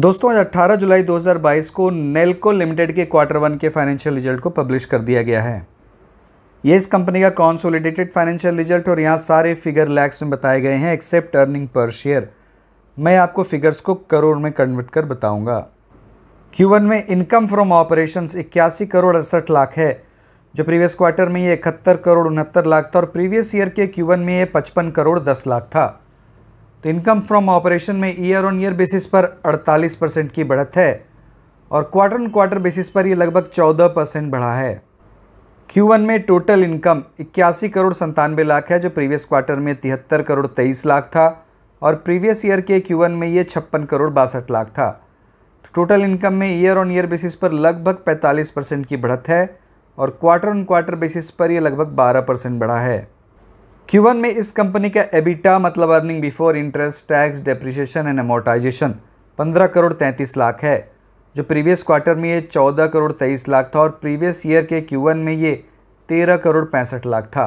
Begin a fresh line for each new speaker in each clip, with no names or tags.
दोस्तों आज 18 जुलाई 2022 को नेल्को लिमिटेड के क्वार्टर वन के फाइनेंशियल रिजल्ट को पब्लिश कर दिया गया है ये इस कंपनी का कॉन्सोलिडेटेड फाइनेंशियल रिजल्ट और यहाँ सारे फिगर लैक्स में बताए गए हैं एक्सेप्ट अर्निंग पर शेयर मैं आपको फिगर्स को करोड़ में कन्वर्ट कर बताऊंगा Q1 में इनकम फ्रॉम ऑपरेशन इक्यासी करोड़ अड़सठ लाख है जो प्रीवियस क्वार्टर में ये इकहत्तर करोड़ उनहत्तर लाख था और प्रीवियस ईयर के क्यू में ये पचपन करोड़ दस लाख था तो इनकम फ्रॉम ऑपरेशन में ईयर ऑन ईयर बेसिस पर 48 परसेंट की बढ़त है और क्वार्टर ऑन क्वार्टर बेसिस पर ये लगभग 14 परसेंट बढ़ा है Q1 में टोटल इनकम इक्यासी करोड़ संतानवे लाख है जो प्रीवियस क्वार्टर में तिहत्तर करोड़ तेईस लाख था और प्रीवियस ईयर के Q1 में ये छप्पन करोड़ बासठ लाख था तो टोटल इनकम में ईयर ऑन ईयर बेसिस पर लगभग 45 परसेंट की बढ़त है और क्वार्टर ऑन क्वार्टर बेसिस पर ये लगभग 12 परसेंट बढ़ा है Q1 में इस कंपनी का एबिटा मतलब earning before interest tax depreciation and amortization 15 crore 33 lakh है जो प्रीवियस क्वार्टर में ये 14 करोड़ 23 लाख था और प्रीवियस ईयर के Q1 में ये 13 करोड़ पैंसठ लाख था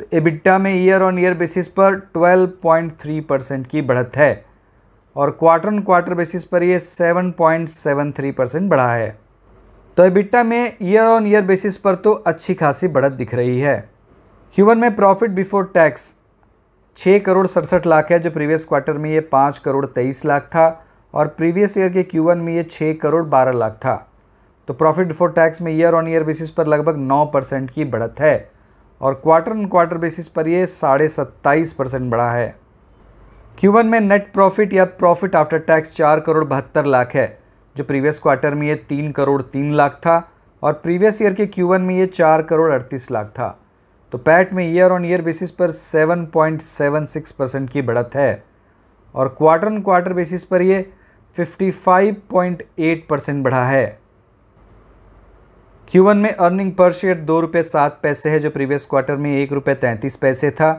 तो एबिटा में ईयर ऑन ईयर बेसिस पर 12.3 परसेंट की बढ़त है और क्वार्टर ऑन क्वार्टर बेसिस पर यह 7.73 परसेंट बढ़ा है तो एबिटा में ईयर ऑन ईयर बेसिस पर तो अच्छी खासी बढ़त दिख रही है ह्यूमन में प्रॉफिट बिफोर टैक्स छः करोड़ सड़सठ लाख है जो प्रीवियस क्वार्टर में ये पाँच करोड़ तेईस लाख था और प्रीवियस ईयर के क्यू में ये छः करोड़ बारह लाख था तो प्रॉफिट बिफोर टैक्स में ईयर ऑन ईयर बेसिस पर लगभग नौ परसेंट की बढ़त है और क्वार्टर ऑन क्वार्टर बेसिस पर ये साढ़े सत्ताईस परसेंट बढ़ा है क्यू में नेट प्रॉफिट या प्रॉफिट आफ्टर टैक्स चार करोड़ बहत्तर लाख है जो प्रीवियस क्वार्टर में ये तीन करोड़ तीन लाख था और प्रीवियस ईयर के क्यू में ये चार करोड़ अड़तीस लाख था तो पैट में ईयर ऑन ईयर बेसिस पर 7.76 परसेंट की बढ़त है और क्वार्टर ऑन क्वार्टर बेसिस पर ये 55.8 परसेंट बढ़ा है Q1 में अर्निंग पर शेयर दो रुपये सात पैसे है जो प्रीवियस क्वार्टर में एक रुपये तैंतीस पैसे था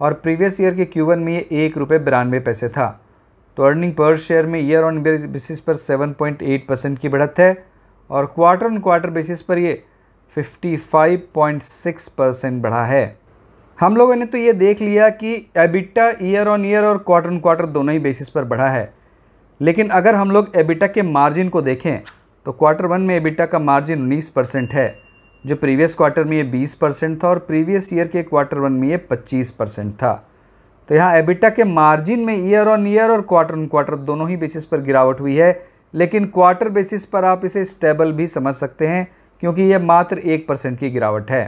और प्रीवियस ईयर के Q1 में ये एक रुपये बिरानवे पैसे था तो अर्निंग पर शेयर में ईयर ऑन ईयर बेसिस पर 7.8 परसेंट की बढ़त है और क्वार्टर ऑन क्वार्टर बेसिस पर ये 55.6 परसेंट बढ़ा है हम लोगों ने तो ये देख लिया कि एबिटा ईयर ऑन ईयर और क्वार्टर ऑन क्वार्टर दोनों ही बेसिस पर बढ़ा है लेकिन अगर हम लोग एबिटा के मार्जिन को देखें तो क्वार्टर वन में एबिटा का मार्जिन 19 परसेंट है जो प्रीवियस क्वार्टर में ये 20 परसेंट था और प्रीवियस ईयर के क्वार्टर वन में ये 25 परसेंट था तो यहाँ एबिटा के मार्जिन में ईयर ऑन ईयर और क्वार्टर ऑन क्वार्टर दोनों ही बेसिस पर गिरावट हुई है लेकिन क्वार्टर बेसिस पर आप इसे स्टेबल भी समझ सकते हैं क्योंकि यह मात्र एक परसेंट की गिरावट है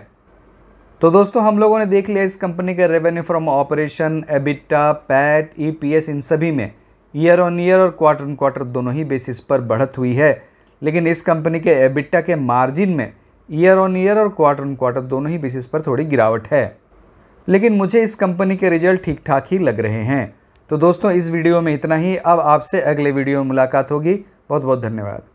तो दोस्तों हम लोगों ने देख लिया इस कंपनी का revenue from operation EBITDA PAT EPS इन सभी में ईयर ऑन ईयर और क्वार्टर ऑन क्वार्टर दोनों ही बेसिस पर बढ़त हुई है लेकिन इस कंपनी के एबिटा के मार्जिन में ईयर ऑन ईयर और क्वार्टर ऑन क्वार्टर दोनों ही बेसिस पर थोड़ी गिरावट है लेकिन मुझे इस कंपनी के रिजल्ट ठीक ठाक ही लग रहे हैं तो दोस्तों इस वीडियो में इतना ही अब आपसे अगले वीडियो में मुलाकात होगी बहुत बहुत धन्यवाद